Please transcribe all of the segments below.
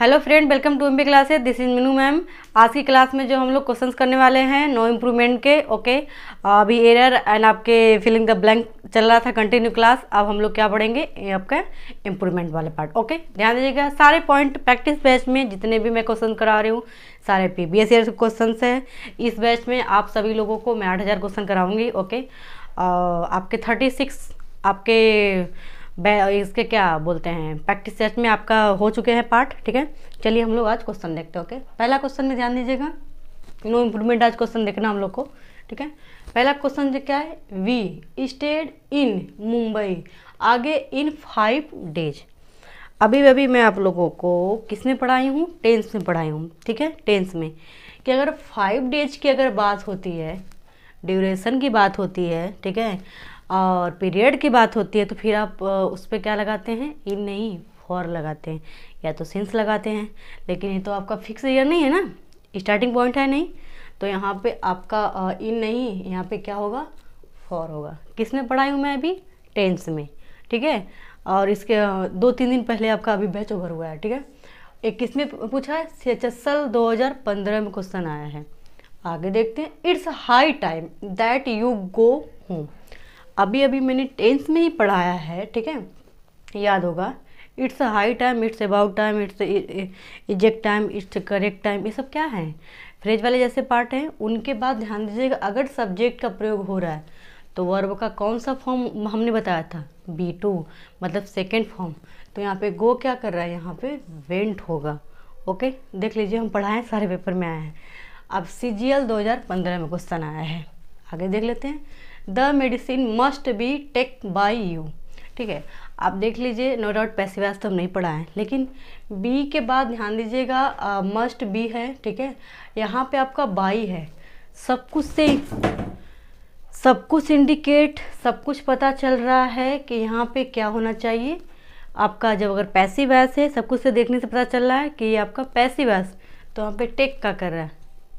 Hello friend welcome to M class है this is Meenu ma'am आज की क्लास में जो हम लोग क्वेश्चंस करने वाले हैं नो इम्प्रूवमेंट के ओके अभी एरर एंड आपके फिलिंग द ब्लैंक चल रहा था कंटिन्यू क्लास अब हम लोग क्या पढ़ेंगे ये आपका इम्प्रूवमेंट वाले पार्ट ओके ध्यान दीजिएगा सारे पॉइंट प्रैक्टिस बैच में जितने भी मैं क्वेश्चन करा रही हूँ सारे पी बी एस के क्वेश्चन है इस बैच में आप सभी लोगों को मैं आठ हज़ार क्वेश्चन कराऊँगी ओके आपके थर्टी सिक्स आपके इसके क्या बोलते हैं प्रैक्टिस सेट में आपका हो चुके हैं पार्ट ठीक है चलिए हम लोग आज क्वेश्चन देखते हैं ओके पहला क्वेश्चन में ध्यान दीजिएगा नो इम्प्रूवमेंट आज क्वेश्चन देखना हम लोग को ठीक है पहला क्वेश्चन जो क्या है वी स्टेड इन मुंबई आगे इन फाइव डेज अभी अभी मैं आप लोगों को किस में पढ़ाई हूँ टेंथ में पढ़ाई हूँ ठीक है टेंथ में कि अगर फाइव डेज की अगर बात होती है ड्यूरेशन की बात होती है ठीक है और पीरियड की बात होती है तो फिर आप उस पर क्या लगाते हैं इन नहीं फॉर लगाते हैं या तो सिंस लगाते हैं लेकिन ये तो आपका फिक्स ईयर नहीं है ना स्टार्टिंग पॉइंट है नहीं तो यहाँ पे आपका इन नहीं यहाँ पे क्या होगा फॉर होगा किस में पढ़ाई हूँ मैं अभी टेंथ में ठीक है और इसके दो तीन दिन पहले आपका अभी बैच ओवर हुआ है ठीक है इक्कीस में पूछा है हज़ार पंद्रह में क्वेश्चन आया है आगे देखते हैं it's high time that you go home अभी अभी मैंने टेंस में ही पढ़ाया है ठीक है याद होगा it's a high time it's about time it's exact time it's correct time ये सब क्या है फ्रेज वाले जैसे पार्ट हैं उनके बाद ध्यान दीजिएगा अगर सब्जेक्ट का प्रयोग हो रहा है तो वर्ब का कौन सा फॉर्म हमने बताया था बी टू मतलब सेकेंड फॉर्म तो यहाँ पे गो क्या कर रहा है यहाँ पे वेंट होगा ओके देख लीजिए हम पढ़ाएँ सारे पेपर में आए हैं अब सी जी एल दो हज़ार पंद्रह में क्वेश्चन आया है आगे देख लेते हैं the medicine must be take by you ठीक है आप देख लीजिए नो डाउट पैसे व्यास तो हम नहीं पढ़ाएँ लेकिन बी के बाद ध्यान दीजिएगा मस्ट बी है ठीक है यहाँ पे आपका बाई है सब कुछ से सब कुछ इंडिकेट सब कुछ पता चल रहा है कि यहाँ पे क्या होना चाहिए आपका जब अगर पैसे व्यास है सब कुछ से देखने से पता चल रहा है कि ये आपका पैसे वैस तो यहाँ पे टेक का कर रहा है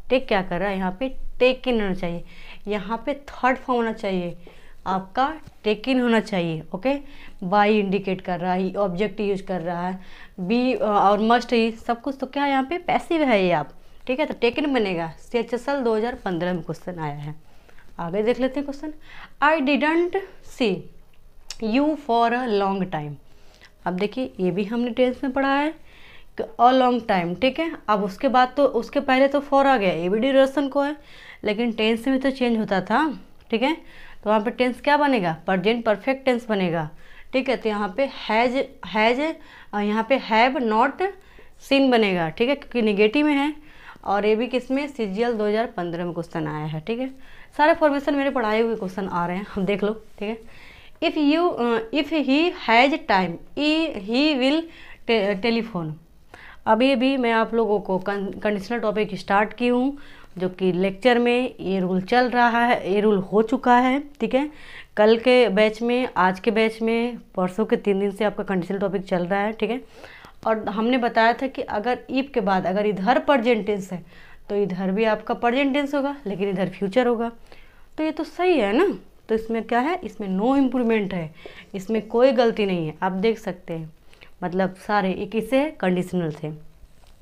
टेक क्या कर रहा है यहाँ पे टेक के होना चाहिए यहाँ पे थर्ड फॉर्म होना चाहिए आपका टेक इन होना चाहिए ओके बाई इंडिकेट कर रहा है ऑब्जेक्ट e यूज कर रहा है बी uh, और मस्ट ही सब कुछ तो क्या यहाँ पे पैसिव है ये आप ठीक है तो टेक इन बनेगा सी एच एस एल दो हज़ार पंद्रह में क्वेश्चन आया है आगे देख लेते हैं question I didn't see you for a long time अब देखिए ये भी हमने टेंस में पढ़ा है अ लॉन्ग टाइम ठीक है अब उसके बाद तो उसके पहले तो फॉर आ गया ए बी ड्यूरेशन को है लेकिन टेंस में तो चेंज होता था ठीक है तो वहाँ पे टेंस क्या बनेगा प्रजेंट परफेक्ट टेंस बनेगा ठीक है तो यहाँ पे हैज हैज और यहाँ पे हैव नॉट सीन बनेगा ठीक है क्योंकि निगेटिव में है और ये भी किस में सी जी एल दो हज़ार पंद्रह में क्वेश्चन आया है ठीक है सारे फॉर्मेशन मेरे पढ़ाए हुए क्वेश्चन आ रहे हैं हम देख लो ठीक है if you if he has time ई ही विल टेलीफोन अभी भी मैं आप लोगों को कंडीशनल टॉपिक स्टार्ट की हूँ जो कि लेक्चर में ये रूल चल रहा है ये रूल हो चुका है ठीक है कल के बैच में आज के बैच में परसों के तीन दिन से आपका कंडीशनल टॉपिक चल रहा है ठीक है और हमने बताया था कि अगर ईप के बाद अगर इधर परजेंटेंस है तो इधर भी आपका परजेंटेंस होगा लेकिन इधर फ्यूचर होगा तो ये तो सही है ना तो इसमें क्या है इसमें नो इम्प्रूवमेंट है इसमें कोई गलती नहीं है आप देख सकते हैं मतलब सारे एक से कंडीशनल थे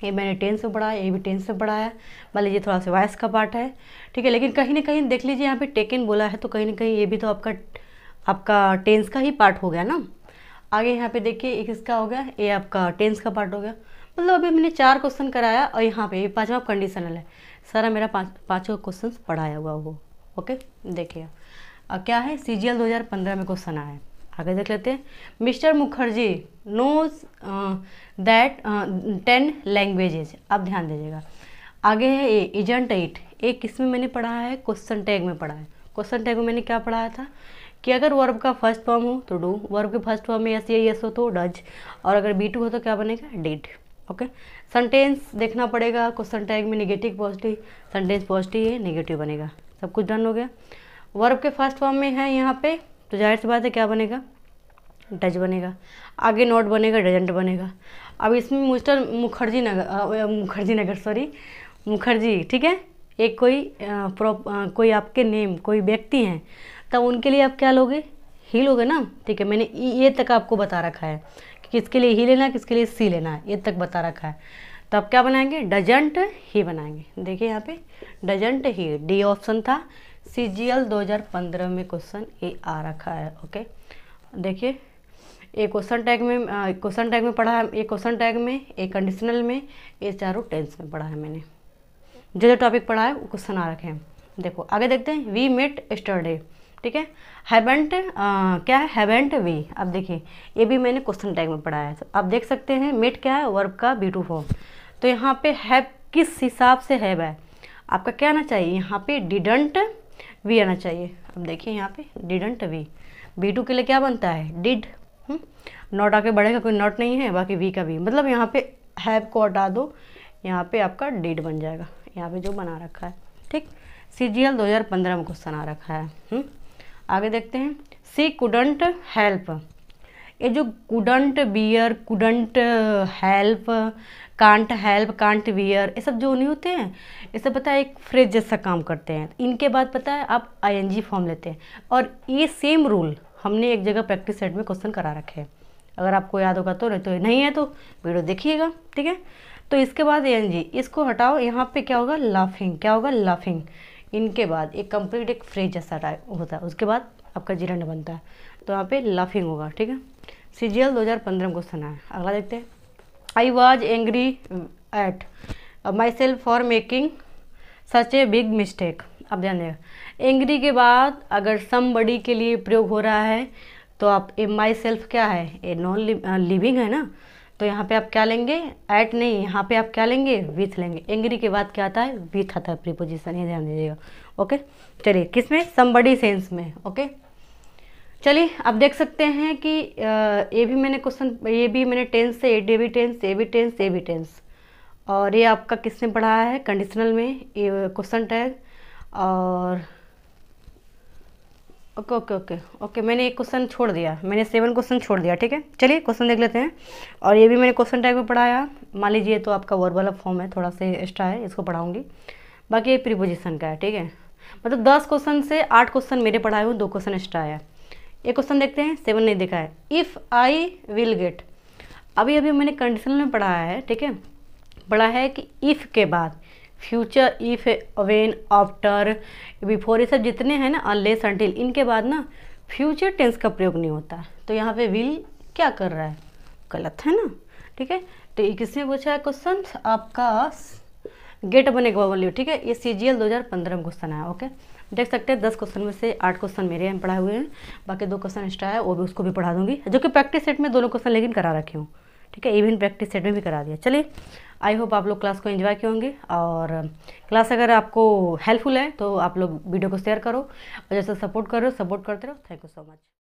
ये मैंने टेंथ में पढ़ाया ये भी टेंथ में पढ़ाया मान लीजिए थोड़ा सा वॉयस का पार्ट है ठीक है लेकिन कहीं ना कहीं देख लीजिए यहाँ पे टेकन बोला है तो कहीं ना कहीं ये भी तो आपका आपका टेंस का ही पार्ट हो गया ना आगे यहाँ पे देखिए एक इसका हो गया ये आपका टेंस का पार्ट हो गया मतलब अभी मैंने चार क्वेश्चन कराया और यहाँ पर ये पाँचवा कंडीशनल है सारा मेरा पाँच पाँचों क्वेश्चन पढ़ाया हुआ वो ओके देखिए क्या है सी जी में क्वेश्चन आया है आगे देख लेते हैं Mister Mukherjee knows that ten languages आप ध्यान दीजिएगा आगे है ए एजेंट एट ए किस में मैंने पढ़ा है क्वेश्चन टैग में पढ़ा है क्वेश्चन टैग में मैंने क्या पढ़ाया था कि अगर वर्ब का फर्स्ट फॉर्म हो तो डू वर्ब के फर्स्ट फॉर्म में एस या यस हो तो डज और अगर बी टू हो तो क्या बनेगा डिड ओके सेंटेंस देखना पड़ेगा क्वेश्चन टैग में निगेटिव पॉजिटिव सेंटेंस पॉजिटिव है निगेटिव बनेगा सब कुछ डन हो गया वर्ब के फर्स्ट फॉर्म में है यहाँ पे तो जाहिर सी बात है क्या बनेगा डज बनेगा आगे नोट बनेगा डजेंट बनेगा अब इसमें मिस्टर मुखर्जी नगर मुखर्जी नगर सॉरी मुखर्जी ठीक है एक कोई आ, प्रॉप आ, कोई आपके नेम कोई व्यक्ति हैं तब उनके लिए आप क्या लोगे ही लोगे ना ठीक है मैंने ये तक आपको बता रखा है कि किसके लिए ही लेना है किसके लिए सी लेना है ये तक बता रखा है तो आप क्या बनाएंगे डजेंट ही बनाएंगे देखिए यहाँ पे डजेंट ही डी ऑप्शन था सी जी एल दो हज़ार पंद्रह में क्वेश्चन ए आ रखा है ओके देखिए ए क्वेश्चन टैग में क्वेश्चन टैग में पढ़ा है ए क्वेश्चन टैग में ए कंडीशनल में ए चारों टेंस में पढ़ा है मैंने जो जो टॉपिक पढ़ा है वो क्वेश्चन आ रखे हैं देखो आगे देखते हैं वी मेट स्टर्डे ठीक है हैवेंट क्या है हैवेंट वी अब देखिए ये भी मैंने क्वेश्चन टैग में पढ़ाया है तो आप देख सकते हैं मेट क्या है वर्ब का बी टू फॉर्म तो यहाँ पे हैव किस हिसाब से हैव है आपका क्या आना चाहिए यहाँ पे डिडंट वी आना चाहिए अब देखिए यहाँ पे डिडंट वी बी टू के लिए क्या बनता है डिड नॉट हम्म? आके बढ़ेगा कोई नॉट नहीं है बाकी वी का वी मतलब यहाँ पे हैव को हटा दो यहाँ पे आपका डिड बन जाएगा यहाँ पे जो बना रखा है ठीक सी जी एल दो हज़ार पंद्रह में क्वेश्चन आ रखा है हुँ? हम्म? आगे देखते हैं सी कुडंट हेल्प ये जो couldn't bear couldn't help can't help can't bear ये सब जो नहीं होते हैं ये सब पता है एक फ्रेज जैसा काम करते हैं इनके बाद पता है आप आईएनजी फॉर्म लेते हैं और ये सेम रूल हमने एक जगह प्रैक्टिस सेट में क्वेश्चन करा रखे हैं अगर आपको याद होगा तो नहीं तो नहीं है तो वीडियो देखिएगा ठीक है तो इसके बाद एन जी इसको हटाओ यहाँ पे क्या होगा लाफिंग क्या होगा लाफिंग इनके बाद एक कंप्लीट एक फ्रेज जैसा होता है उसके बाद आपका जीरण बनता है तो यहाँ पे लाफिंग होगा ठीक है सीजीएल 2015 दो हज़ार पंद्रह में क्वेश्चन है अगला देखते हैं I was angry at myself for making such a big mistake अब ध्यान देगा एंग्री के बाद अगर समबडी के लिए प्रयोग हो रहा है तो आप ए माई सेल्फ क्या है ए नॉन लिविंग है ना तो यहाँ पे आप क्या लेंगे एट नहीं यहाँ पे आप क्या लेंगे विथ लेंगे एंग्री के बाद क्या आता है विथ आता है प्रीपोजिशन ये ध्यान दीजिएगा ओके चलिए किस में समबडी सेंस में ओके चलिए अब देख सकते हैं कि ये भी मैंने क्वेश्चन ये भी मैंने टेंस से ए भी टेंस ये भी टेंस ये भी टेंस और ये आपका किसने पढ़ाया है कंडीशनल में ये क्वेश्चन टैग और ओके ओके ओके ओके मैंने एक क्वेश्चन छोड़ दिया मैंने सेवन क्वेश्चन छोड़ दिया ठीक है चलिए क्वेश्चन देख लेते हैं और ये भी मैंने क्वेश्चन टैग में पढ़ाया मान लीजिए तो आपका वर्ब वाला फॉर्म है थोड़ा सा एक्स्ट्रा है इसको पढ़ाऊँगी बाकी ये प्रीपोजिशन का है ठीक है मतलब दस क्वेश्चन से आठ क्वेश्चन मेरे पढ़ाए हुए दो क्वेश्चन एक्स्ट्रा है एक क्वेश्चन देखते हैं सेवन नहीं देखा है इफ़ आई विल गेट अभी अभी मैंने कंडीशनल में पढ़ा है ठीक है पढ़ा है कि इफ़ के बाद future if when after before ये सब जितने हैं ना अनलेस अनटिल इनके बाद ना फ्यूचर टेंस का प्रयोग नहीं होता तो यहाँ पे विल क्या कर रहा है गलत है ना ठीक है तो किसने पूछा है क्वेश्चन आपका गेट बनेगा बोलिए ठीक है ये सी जी एल दो हज़ार पंद्रह में क्वेश्चन आया ओके देख सकते हैं दस क्वेश्चन में से आठ क्वेश्चन मेरे यहाँ पढ़ाए हुए हैं बाकी दो क्वेश्चन एक्स्ट्रा है वो भी उसको भी पढ़ा दूंगी जो कि प्रैक्टिस सेट में दोनों क्वेश्चन लेकिन करा रखी हूँ ठीक है इवन प्रैक्टिस सेट में भी करा दिया चलिए आई होप आप लोग क्लास को एंजॉय किए होंगे और क्लास अगर आपको हेल्पफुल है तो आप लोग वीडियो को शेयर करो और जैसे सपोर्ट करो सपोर्ट करते रहो थैंक यू सो मच